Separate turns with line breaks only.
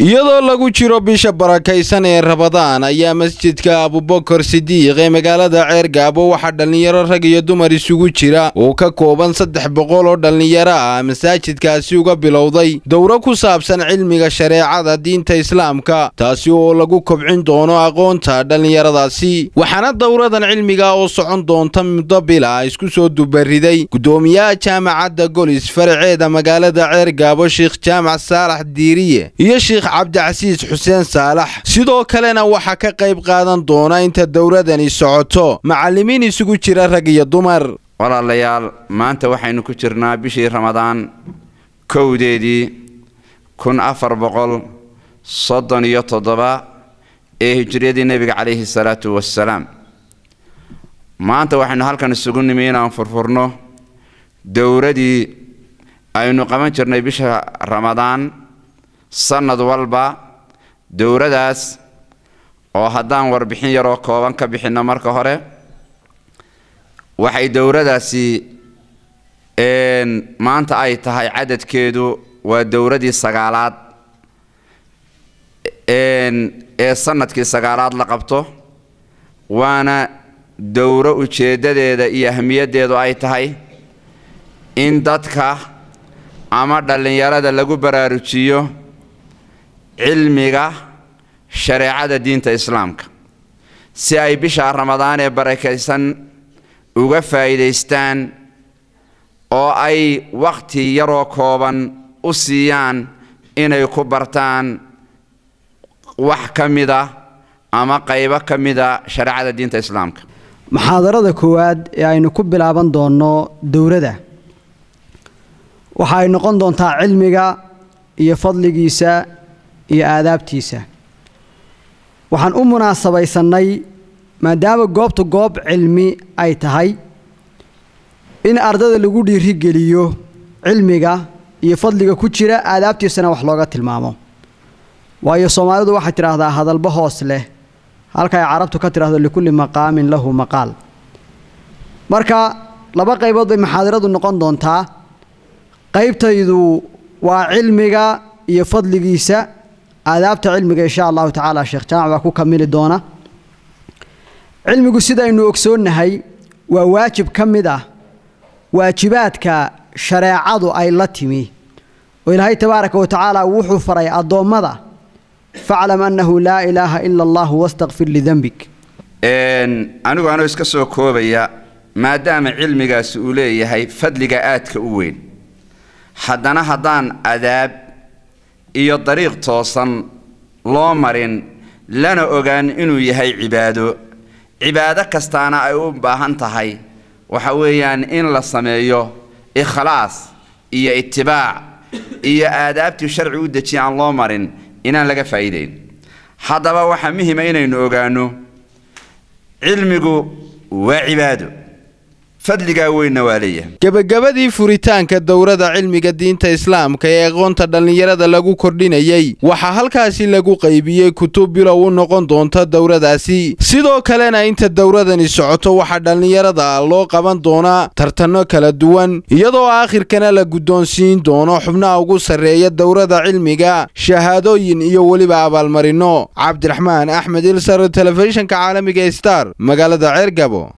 iyadoo lagu jiro bisha barakaysan ee rabadaan ayaa masjidka abubakar sidiiq ee magaalada ceergaabo waxaa dhallinyaro rag iyo dumar isugu jira oo ka kooban saddex boqol oo dhallinyaro ah masaajidkaasi uga bilowday dowro ku saabsan cilmiga shareecada diinta islaamka taasi oo lagu kobcin doono aqoonta dhallinyaradaasi waxaana dowradan cilmiga oo socon doonta muddo bila isku soo dubariday guddoomiyaha jaamacadda golis faraceeda magaalada ceergaabo sheekh jaamac saalax diiriye iyo sheekh cabdicasiis xuseen saalax sidoo kalena waxaa ka qayb qaadan doona inta dowradani socoto macallimiin isugu jira rag iyo dumar
walaalayaal maanta waxaynu ku jirnaa bishii ramadaan kowdeedii kun afar boqol soddon iyo toddoba ee hijriyadii nebiga calayhi salaatu wassalaam maanta waxaynu halkan isugu nimi inaan furfurno dowradii aynu qaban jirnay bisha ramadaan sannad walba dowradaas oo haddaan warbixin yaroo kooban ka bixinno marka hore waxay dowradaasi maanta ay tahay cadadkeedu waa dowradii sagaalaad ee sannadkii sagaalaad la qabto waana dowro ujeeddadeeda iyo ahmiyaddeedu ay tahay in dadka ama dhallinyarada lagu baraarujiyo cilmiga shareecada diinta islaamka si ay bisha ramadaan ee barakaysan uga faa'iidaystaan oo ay wakhti yaroo kooban u siiyaan inay ku bartaan wax ka mida ama qaybo ka mida shareecada diinta islaamka
muxaadarada koowaad ee aynu ku bilaaban doonno dowladda waxa ay noqon doontaa cilmiga iyo fadligiisa iyo aadaabtiisa waxaan u munaasabaysannay maadaama goobtu goob cilmi ay tahay in ardada lagu dhiirigeliyo cilmiga iyo fadliga ku jira aadaabtiisana wax looga tilmaamo waayo soomaalidu waxay tidhaahdaa hadalba hoos leh halka ay carabtu ka tidhaahdo likulli maqaamin lahu maqaal marka laba qaybood bay maxaadiradu noqon doontaa qaybtaydu waa cilmiga iyo fadligiisa aadaabta cilmiga insha allahu tacaala sheekh jaamac baa ku kamili doona cilmigu sidaynu ogsoonnahay waa waajib ka mid ah waajibaadka shareecadu ay la timi oo ilaahay tabaaraka wa tacaala wuxuu faray addoommada faclam annahu laa ilaaha ila allah wastakfir lidanbik
anigu anoo iska soo koobaya maadaama cilmigaasi uu leeyahay fadliga aadka u weyn haddana haddaan adaab iyo dariiq toosan loo marin lana ogaan inuu yahay cibaado cibaado kastaana ay u baahan tahay waxa weeyaan in la sameeyo ikhlaas iyo itibaac iyo aadaabtii sharci u dejiya aan loo marin inaan laga faa'iidayn haddaba waxaa muhima ah inaynu ogaanno cilmigu waa cibaado fadligaa weynna waa leeyahay
gebagabadii furitaanka dowrada cilmiga diinta islaamka ee aqoonta dhallinyarada lagu kordhinayey waxaa halkaasi lagu qaybiyey kutub bilow u noqon doonta dowradaasi sidoo kalena inta dowradani socoto waxaa dhallinyarada loo qaban doonaa tartanno kala duwan iyadoo aakhirkana la guddoonsiin doono xubnaha ugu sarreeya dowrada cilmiga shahaadooyin iyo weliba abaalmarinno cabdiraxmaan axmed ilsar telefishinka caalamiga star magaalada ceergabo